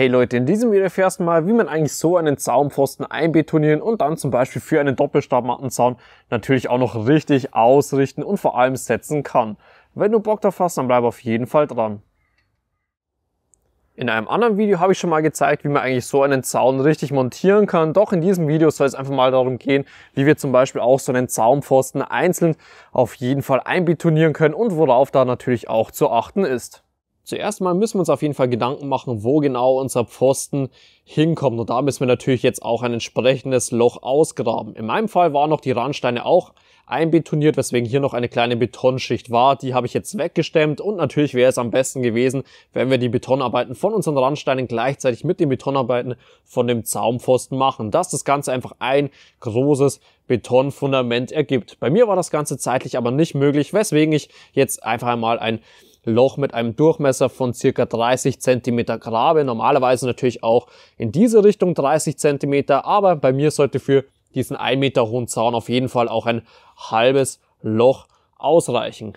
Hey Leute, in diesem Video erfährst du mal, wie man eigentlich so einen Zaunpfosten einbetonieren und dann zum Beispiel für einen Doppelstabmattenzaun natürlich auch noch richtig ausrichten und vor allem setzen kann. Wenn du Bock drauf hast, dann bleib auf jeden Fall dran. In einem anderen Video habe ich schon mal gezeigt, wie man eigentlich so einen Zaun richtig montieren kann. Doch in diesem Video soll es einfach mal darum gehen, wie wir zum Beispiel auch so einen Zaunpfosten einzeln auf jeden Fall einbetonieren können und worauf da natürlich auch zu achten ist. Zuerst mal müssen wir uns auf jeden Fall Gedanken machen, wo genau unser Pfosten hinkommt. Und da müssen wir natürlich jetzt auch ein entsprechendes Loch ausgraben. In meinem Fall waren noch die Randsteine auch einbetoniert, weswegen hier noch eine kleine Betonschicht war. Die habe ich jetzt weggestemmt und natürlich wäre es am besten gewesen, wenn wir die Betonarbeiten von unseren Randsteinen gleichzeitig mit den Betonarbeiten von dem Zaumpfosten machen, dass das Ganze einfach ein großes Betonfundament ergibt. Bei mir war das Ganze zeitlich aber nicht möglich, weswegen ich jetzt einfach einmal ein Loch mit einem Durchmesser von circa 30 Zentimeter grabe. Normalerweise natürlich auch in diese Richtung 30 Zentimeter, aber bei mir sollte für diesen 1 Meter hohen Zaun auf jeden Fall auch ein halbes Loch ausreichen.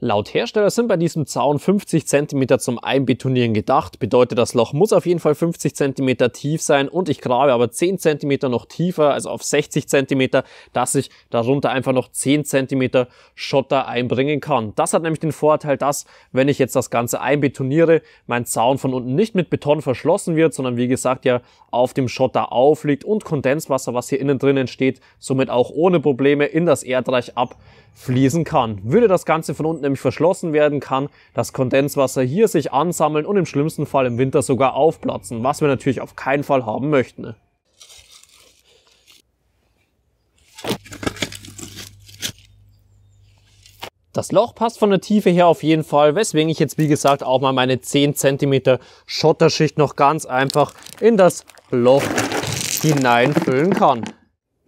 Laut Hersteller sind bei diesem Zaun 50 cm zum Einbetonieren gedacht, bedeutet das Loch muss auf jeden Fall 50 cm tief sein und ich grabe aber 10 cm noch tiefer, also auf 60 cm, dass ich darunter einfach noch 10 cm Schotter einbringen kann. Das hat nämlich den Vorteil, dass wenn ich jetzt das Ganze einbetoniere, mein Zaun von unten nicht mit Beton verschlossen wird, sondern wie gesagt ja auf dem Schotter aufliegt und Kondenswasser, was hier innen drin entsteht, somit auch ohne Probleme in das Erdreich abfließen kann. Würde das Ganze von unten nämlich verschlossen werden kann, das Kondenswasser hier sich ansammeln und im schlimmsten Fall im Winter sogar aufplatzen, was wir natürlich auf keinen Fall haben möchten. Ne? Das Loch passt von der Tiefe her auf jeden Fall, weswegen ich jetzt wie gesagt auch mal meine 10 cm Schotterschicht noch ganz einfach in das Loch hineinfüllen kann.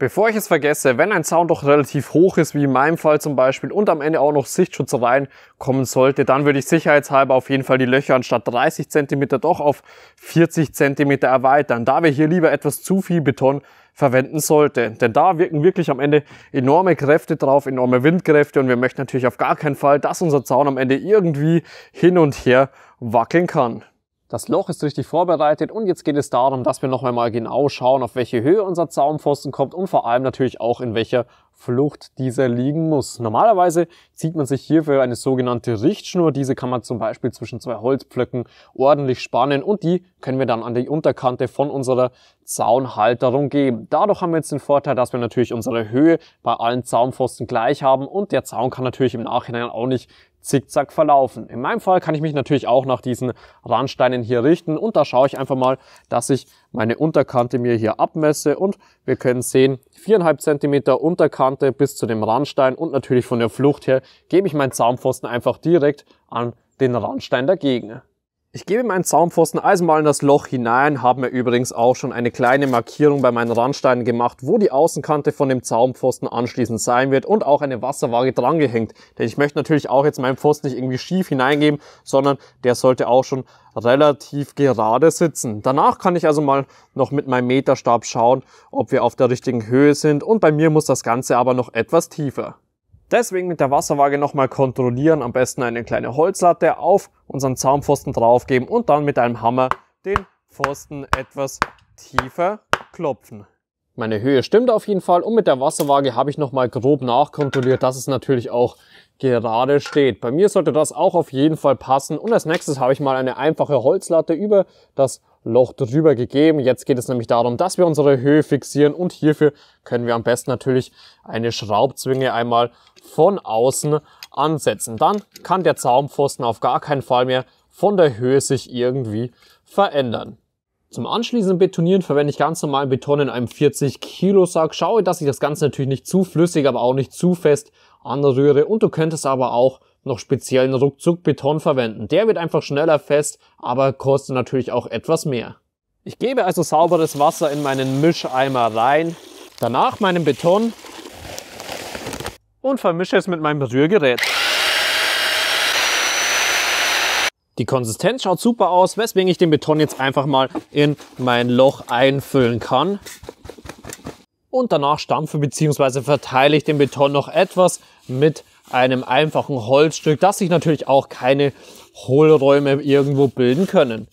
Bevor ich es vergesse, wenn ein Zaun doch relativ hoch ist, wie in meinem Fall zum Beispiel, und am Ende auch noch Sichtschutz reinkommen sollte, dann würde ich sicherheitshalber auf jeden Fall die Löcher anstatt 30 cm doch auf 40 cm erweitern, da wir hier lieber etwas zu viel Beton verwenden sollte. Denn da wirken wirklich am Ende enorme Kräfte drauf, enorme Windkräfte und wir möchten natürlich auf gar keinen Fall, dass unser Zaun am Ende irgendwie hin und her wackeln kann. Das Loch ist richtig vorbereitet und jetzt geht es darum, dass wir noch einmal genau schauen, auf welche Höhe unser Zaumpfosten kommt und vor allem natürlich auch in welcher Flucht dieser liegen muss. Normalerweise zieht man sich hierfür eine sogenannte Richtschnur. Diese kann man zum Beispiel zwischen zwei Holzpflöcken ordentlich spannen und die können wir dann an die Unterkante von unserer Zaunhalterung geben. Dadurch haben wir jetzt den Vorteil, dass wir natürlich unsere Höhe bei allen Zaumpfosten gleich haben und der Zaun kann natürlich im Nachhinein auch nicht zickzack verlaufen. In meinem Fall kann ich mich natürlich auch nach diesen Randsteinen hier richten und da schaue ich einfach mal, dass ich meine Unterkante mir hier abmesse und wir können sehen, viereinhalb Zentimeter Unterkante bis zu dem Randstein und natürlich von der Flucht her gebe ich meinen Zaumpfosten einfach direkt an den Randstein dagegen. Ich gebe meinen Zaunpfosten also mal in das Loch hinein, habe mir übrigens auch schon eine kleine Markierung bei meinen Randsteinen gemacht, wo die Außenkante von dem Zaunpfosten anschließend sein wird und auch eine Wasserwaage drangehängt. Denn ich möchte natürlich auch jetzt meinen Pfosten nicht irgendwie schief hineingeben, sondern der sollte auch schon relativ gerade sitzen. Danach kann ich also mal noch mit meinem Meterstab schauen, ob wir auf der richtigen Höhe sind und bei mir muss das Ganze aber noch etwas tiefer. Deswegen mit der Wasserwaage nochmal kontrollieren, am besten eine kleine Holzlatte auf unseren Zaunpfosten draufgeben und dann mit einem Hammer den Pfosten etwas tiefer klopfen. Meine Höhe stimmt auf jeden Fall und mit der Wasserwaage habe ich nochmal grob nachkontrolliert, dass es natürlich auch gerade steht. Bei mir sollte das auch auf jeden Fall passen und als nächstes habe ich mal eine einfache Holzlatte über das Loch drüber gegeben. Jetzt geht es nämlich darum, dass wir unsere Höhe fixieren und hierfür können wir am besten natürlich eine Schraubzwinge einmal von außen ansetzen. Dann kann der Zaumpfosten auf gar keinen Fall mehr von der Höhe sich irgendwie verändern. Zum anschließenden Betonieren verwende ich ganz normalen Beton in einem 40 Kilo Sack. Schaue, dass ich das Ganze natürlich nicht zu flüssig, aber auch nicht zu fest anrühre. Und du könntest aber auch noch speziellen Ruckzuck-Beton verwenden. Der wird einfach schneller fest, aber kostet natürlich auch etwas mehr. Ich gebe also sauberes Wasser in meinen Mischeimer rein, danach meinen Beton und vermische es mit meinem Rührgerät. Die Konsistenz schaut super aus, weswegen ich den Beton jetzt einfach mal in mein Loch einfüllen kann. Und danach stampfe bzw. verteile ich den Beton noch etwas mit einem einfachen Holzstück, dass sich natürlich auch keine Hohlräume irgendwo bilden können.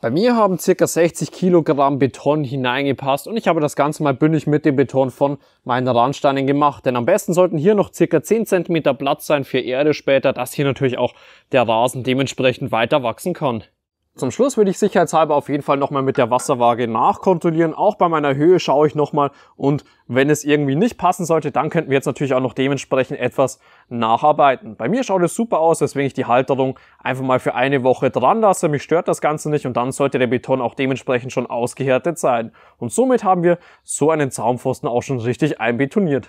Bei mir haben ca. 60 Kilogramm Beton hineingepasst und ich habe das Ganze mal bündig mit dem Beton von meinen Randsteinen gemacht. Denn am besten sollten hier noch ca. 10 cm Platz sein für Erde später, dass hier natürlich auch der Rasen dementsprechend weiter wachsen kann. Zum Schluss würde ich sicherheitshalber auf jeden Fall nochmal mit der Wasserwaage nachkontrollieren. Auch bei meiner Höhe schaue ich nochmal und wenn es irgendwie nicht passen sollte, dann könnten wir jetzt natürlich auch noch dementsprechend etwas nacharbeiten. Bei mir schaut es super aus, weswegen ich die Halterung einfach mal für eine Woche dran lasse. Mich stört das Ganze nicht und dann sollte der Beton auch dementsprechend schon ausgehärtet sein. Und somit haben wir so einen Zaumpfosten auch schon richtig einbetoniert.